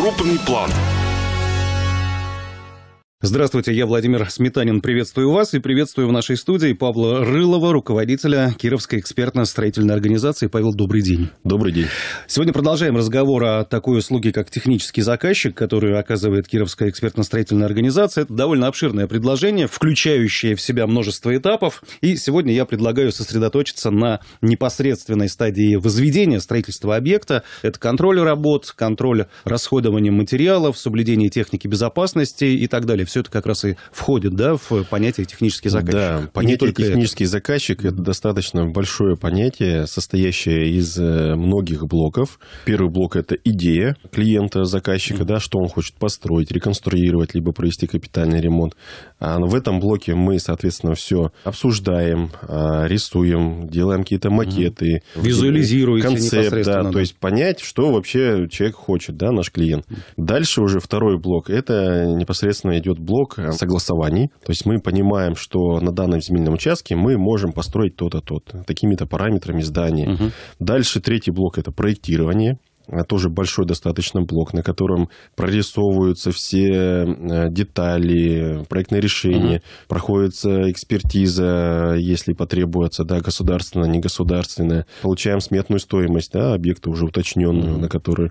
крупный план – Здравствуйте, я Владимир Сметанин. Приветствую вас и приветствую в нашей студии Павла Рылова, руководителя Кировской экспертно-строительной организации. Павел, добрый день. Добрый день. Сегодня продолжаем разговор о такой услуге, как технический заказчик, который оказывает Кировская экспертно-строительная организация. Это довольно обширное предложение, включающее в себя множество этапов. И сегодня я предлагаю сосредоточиться на непосредственной стадии возведения строительства объекта. Это контроль работ, контроль расходования материалов, соблюдение техники безопасности и так далее все это как раз и входит да, в понятие технический заказчик. Да, понятие только технический это. заказчик – это достаточно большое понятие, состоящее из э, многих блоков. Первый блок – это идея клиента, заказчика, да, что он хочет построить, реконструировать, либо провести капитальный ремонт. А в этом блоке мы, соответственно, все обсуждаем, а, рисуем, делаем какие-то макеты. mm концепт, да, да, то есть понять, что вообще человек хочет, да, наш клиент. Дальше уже второй блок – это непосредственно идет блок э, согласований. То есть мы понимаем, что на данном земельном участке мы можем построить то-то, то-то, такими-то параметрами здания. Угу. Дальше третий блок – это проектирование. А тоже большой достаточно блок, на котором прорисовываются все э, детали, проектные решения, угу. проходится экспертиза, если потребуется, да, государственная, негосударственная. Получаем сметную стоимость, да, объекта уже уточненную, угу. на который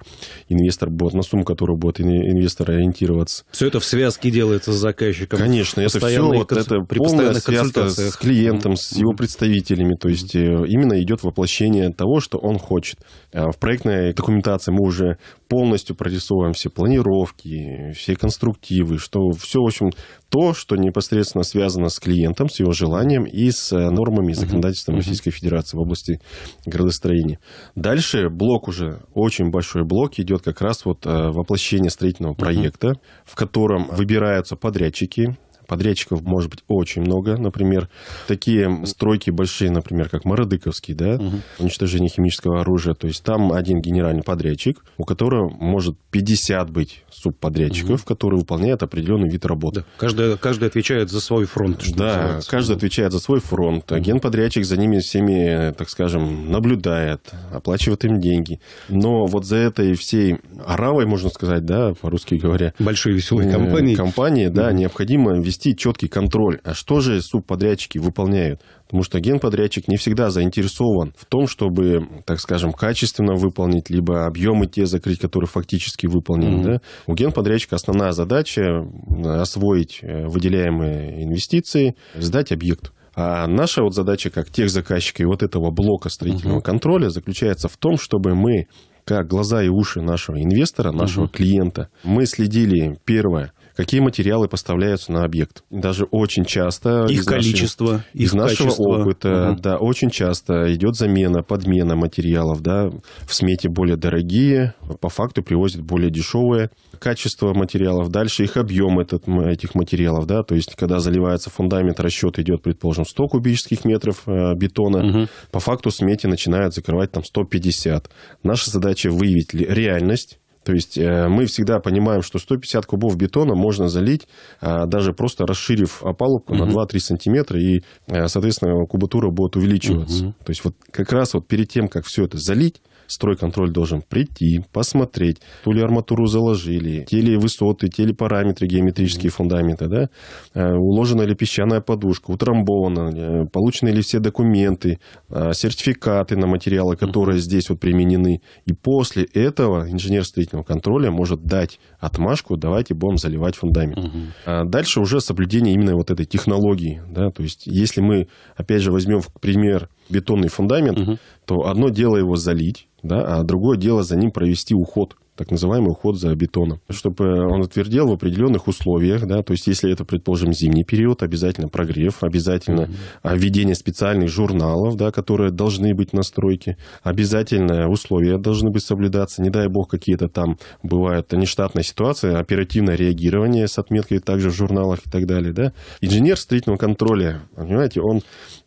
инвестор будет, на сумму которого будет инвестор ориентироваться. Все это в связке делается с заказчиком? Конечно, это все, вот конс... это полная связка с клиентом, с его представителями, то есть э, именно идет воплощение того, что он хочет. А в проектной документации документации мы уже полностью прорисовываем все планировки, все конструктивы, что все, в общем, то, что непосредственно связано с клиентом, с его желанием и с э, нормами и законодательством uh-huh. Российской Федерации в области градостроения. Дальше блок уже, очень большой блок, идет как раз вот э, воплощение строительного проекта, uh-huh. в котором выбираются подрядчики, Подрядчиков может быть очень много. Например, такие стройки большие, например, как Мародыковский, да, угу. уничтожение химического оружия. То есть там один генеральный подрядчик, у которого может 50 быть субподрядчиков, угу. которые выполняют определенный вид работы. Да. Каждый, каждый отвечает за свой фронт. Что да, называется. каждый отвечает за свой фронт. Агент подрядчик за ними всеми, так скажем, наблюдает, оплачивает им деньги. Но вот за этой всей оравой, можно сказать, да, по-русски говоря... Большой веселой э, компании. Компании, да, необходимо вести вести четкий контроль, а что же субподрядчики выполняют. Потому что генподрядчик не всегда заинтересован в том, чтобы, так скажем, качественно выполнить, либо объемы те закрыть, которые фактически выполнены. Mm-hmm. Да? У генподрядчика основная задача э, освоить э, выделяемые инвестиции, сдать объект. А наша вот задача как тех заказчика и вот этого блока строительного uh-huh. контроля заключается в том, чтобы мы как глаза и уши нашего инвестора, нашего uh-huh. клиента, мы следили первое какие материалы поставляются на объект. Даже очень часто... Их из количество. Нашей, их из нашего качество. опыта, угу. да, очень часто идет замена, подмена материалов, да. В смете более дорогие, по факту привозят более дешевые. Качество материалов, дальше их объем этот, этих материалов, да, то есть, когда заливается фундамент, расчет идет, предположим, 100 кубических метров э, бетона, угу. по факту смете начинают закрывать там 150. Наша задача выявить реальность, то есть э, мы всегда понимаем, что 150 кубов бетона можно залить, э, даже просто расширив опалубку угу. на 2-3 сантиметра, и, э, соответственно, кубатура будет увеличиваться. Угу. То есть вот как раз вот перед тем, как все это залить, стройконтроль должен прийти, посмотреть, ту ли арматуру заложили, те ли высоты, те ли параметры геометрические фундамента, да, э, уложена ли песчаная подушка, утрамбована, ли, э, получены ли все документы, э, сертификаты на материалы, которые здесь вот применены. И после этого инженер строительного контроля может дать отмашку, давайте будем заливать фундамент. Угу. А дальше уже соблюдение именно вот этой технологии. Да? То есть, если мы, опять же, возьмем, к пример, бетонный фундамент, угу. то одно дело его залить, да, а другое дело за ним провести уход так называемый уход за бетоном, чтобы он отвердел в определенных условиях, да, то есть если это, предположим, зимний период, обязательно прогрев, обязательно mm-hmm. введение специальных журналов, да, которые должны быть на стройке, обязательно условия должны быть соблюдаться, не дай бог какие-то там бывают нештатные ситуации, оперативное реагирование с отметкой также в журналах и так далее, да. Инженер строительного контроля, понимаете, он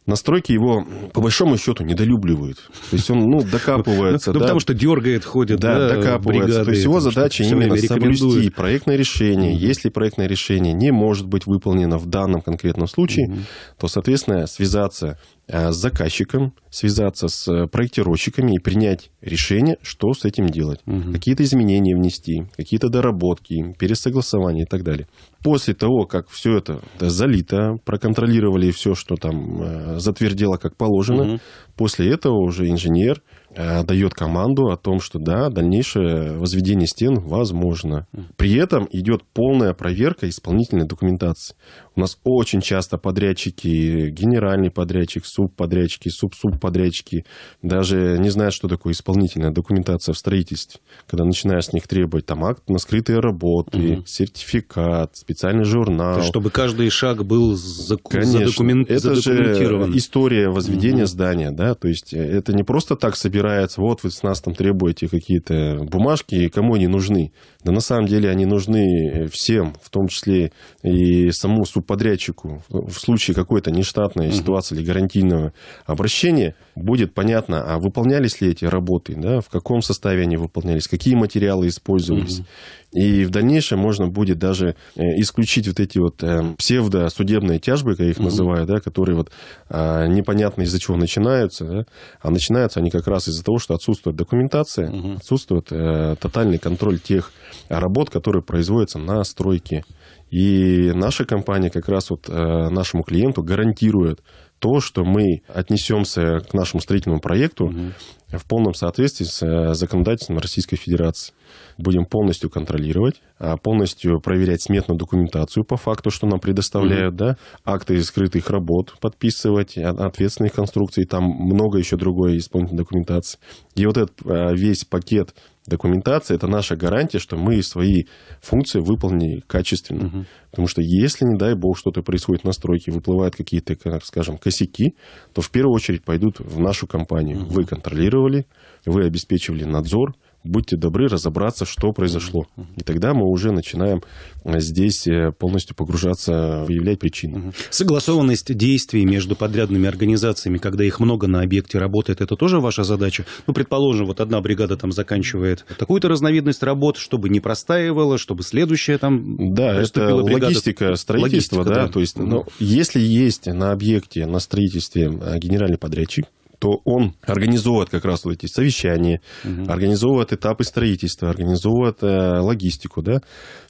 настройки его, по большому счету, недолюбливают. То есть он, ну, докапывается. Ну, ну, да, потому что дергает, ходит. Да, да докапывается. Бригады, То есть его задача именно соблюсти проектное решение. Если проектное решение не может быть выполнено в данном конкретном случае, то, соответственно, связаться а, с заказчиком, связаться с э, проектировщиками и принять решение, что с этим делать. Угу. Какие-то изменения внести, какие-то доработки, пересогласования и так далее. После того, как все это залито, проконтролировали все, что там э, затвердело как положено, угу. после этого уже инженер Э, дает команду о том, что да, дальнейшее возведение стен возможно. При этом идет полная проверка исполнительной документации. У нас очень часто подрядчики, генеральный подрядчик, субподрядчики, субсубподрядчики даже не знают, что такое исполнительная документация в строительстве. Когда начинаешь с них требовать там акт на скрытые работы, угу. сертификат, специальный журнал. То чтобы каждый шаг был заку... Конечно, задокумен... это задокументирован. Же история возведения угу. здания, да, то есть э, это не просто так собирается упирается, вот вы с нас там требуете какие-то бумажки, и кому они нужны. Да на самом деле они нужны э, всем, в том числе и самому субподрядчику. В случае какой-то нештатной угу. ситуации или гарантийного обращения будет понятно, а выполнялись ли эти работы, да, в каком составе они выполнялись, какие материалы использовались. Угу. И в дальнейшем можно будет даже э, исключить вот эти вот эм, псевдосудебные тяжбы, как я их угу. называю, да, которые вот а, непонятно из-за чего начинаются, да, а начинаются они как раз из-за того, что отсутствует документация, угу. отсутствует э, тотальный контроль тех работ, которые производятся на стройке. И наша компания как раз вот э, нашему клиенту гарантирует, то, что мы отнесемся к нашему строительному проекту угу. в полном соответствии с э, законодательством Российской Федерации. Будем полностью контролировать, а, полностью проверять сметную документацию по факту, что нам предоставляют, угу. да, акты скрытых работ подписывать, а, ответственных конструкций, там много еще другой исполнительной документации. И вот этот э, весь пакет Документация – это наша гарантия, что мы свои функции выполнили качественно. Угу. Потому что если, не дай бог, что-то происходит на стройке, выплывают какие-то, скажем, косяки, то в первую очередь пойдут в нашу компанию. Угу. Вы контролировали, вы обеспечивали надзор, будьте добры разобраться, что произошло. И тогда мы уже начинаем э, здесь э, полностью погружаться, выявлять причины. Согласованность действий между подрядными организациями, когда их много на объекте работает, это тоже ваша задача? Ну, предположим, вот одна бригада там заканчивает такую-то разновидность работ, чтобы не простаивала, чтобы следующая там... Да, это бригада... логистика строительства, логистика, да, да, то есть, ну, если есть на объекте, на строительстве э, генеральный подрядчик, то он организовывает как раз вот эти совещания, угу. организовывает этапы строительства, организовывает э, логистику, да.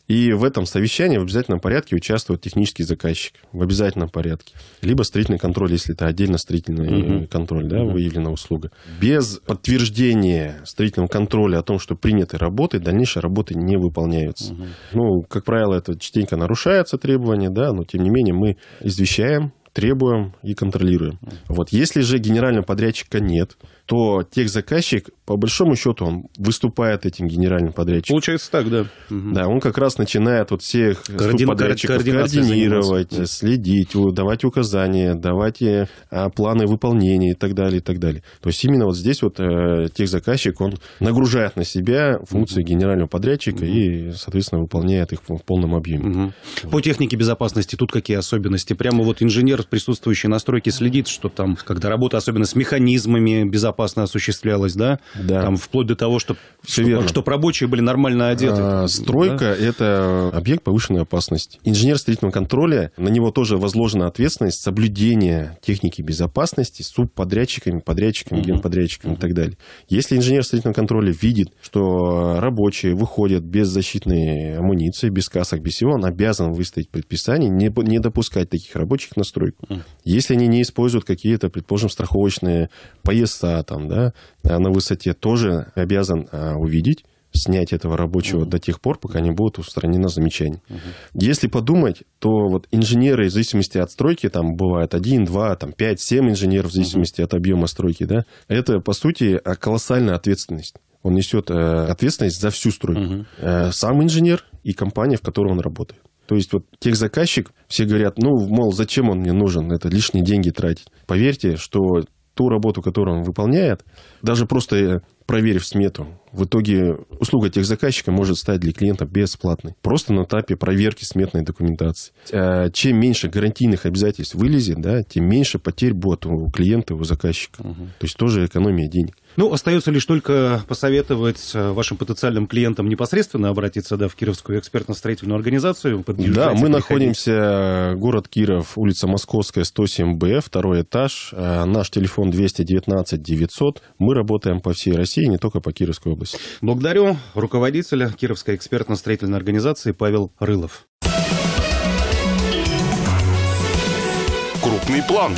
И в этом совещании в обязательном порядке участвует технический заказчик. В обязательном порядке. Либо строительный контроль, если это отдельно строительный угу. контроль, да, угу. выявлена услуга. Без подтверждения строительного контроля о том, что приняты работы, дальнейшие работы не выполняются. Угу. Ну, как правило, это частенько нарушается требование, да, но тем не менее мы извещаем требуем и контролируем. Вот. Если же генерального подрядчика нет, то тех заказчик по большому счету, он выступает этим генеральным подрядчиком. Получается так, да. Да, он как раз начинает вот всех Координ... подрядчиков координировать, заниматься. следить, давать указания, давать э, а, планы выполнения и так далее, и так далее. То есть именно вот здесь вот э, тех заказчик он нагружает на себя функции генерального подрядчика угу. и, соответственно, выполняет их в полном объеме. Угу. Вот. По технике безопасности тут какие особенности? Прямо вот инженер, присутствующий на стройке, следит, что там, когда работа, особенно с механизмами безопасности, безопасно осуществлялось, да? Да. Там вплоть до того, что, Все верно. что рабочие были нормально одеты. А, стройка да? – это объект повышенной опасности. Инженер строительного контроля, на него тоже возложена ответственность соблюдения техники безопасности с субподрядчиками, подрядчиками, mm-hmm. генподрядчиками mm-hmm. и так далее. Если инженер строительного контроля видит, что рабочие выходят без защитной амуниции, без касок, без всего, он обязан выставить предписание, не, не допускать таких рабочих на стройку. Mm-hmm. Если они не используют какие-то, предположим, страховочные поезда, там, да, а на высоте тоже обязан а, увидеть снять этого рабочего угу. до тех пор, пока не будут устранены замечания. Угу. Если подумать, то вот инженеры, в зависимости от стройки, там бывает 1, 2, там 5, 7 инженеров, в зависимости угу. от объема стройки, да, это, по сути, а, колоссальная ответственность. Он несет э, ответственность за всю стройку. Угу. Сам инженер и компания, в которой он работает. То есть вот техзаказчик, все говорят, ну, мол, зачем он мне нужен, это лишние деньги тратить. Поверьте, что ту работу, которую он выполняет, даже просто э, проверив смету, в итоге услуга тех заказчика может стать для клиента бесплатной. Просто на этапе проверки сметной документации. Э, чем меньше гарантийных обязательств вылезет, да, тем меньше потерь будет у клиента, у заказчика. Угу. То есть тоже экономия денег. Ну, остается лишь только посоветовать э, вашим потенциальным клиентам непосредственно обратиться да, в Кировскую экспертно-строительную организацию. Да, мы находимся, э, город Киров, улица Московская, 107Б, второй этаж. Наш телефон 219 900. Мы работаем по всей России России, не только по Кировской области. Благодарю руководителя Кировской экспертно-строительной организации Павел Рылов. Крупный план.